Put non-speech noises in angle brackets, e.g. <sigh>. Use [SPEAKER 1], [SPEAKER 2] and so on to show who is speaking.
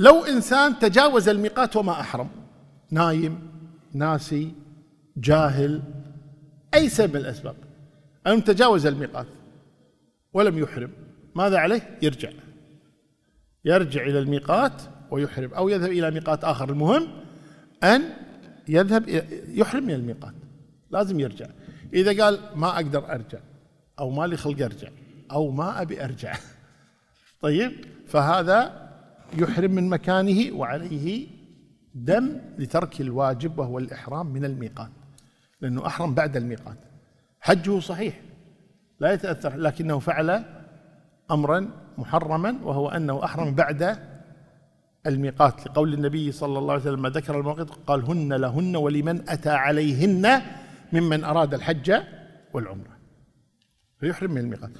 [SPEAKER 1] لو انسان تجاوز الميقات وما احرم نايم ناسي جاهل اي سبب من الاسباب أن تجاوز الميقات ولم يحرم ماذا عليه يرجع يرجع إلى الميقات ويحرم أو يذهب إلى ميقات آخر المهم أن يذهب يحرم من الميقات لازم يرجع إذا قال ما أقدر أرجع أو ما لي خلق أرجع أو ما أبي أرجع <laughs> طيب فهذا يحرم من مكانه وعليه دم لترك الواجب وهو الإحرام من الميقات لأنه أحرم بعد الميقات حجه صحيح لا يتأثر لكنه فعل أمرا محرما وهو أنه أحرم بعد الميقات لقول النبي صلى الله عليه وسلم لما ذكر الموقف قال هن لهن ولمن أتى عليهن ممن أراد الحج والعمرة فيحرم من الميقات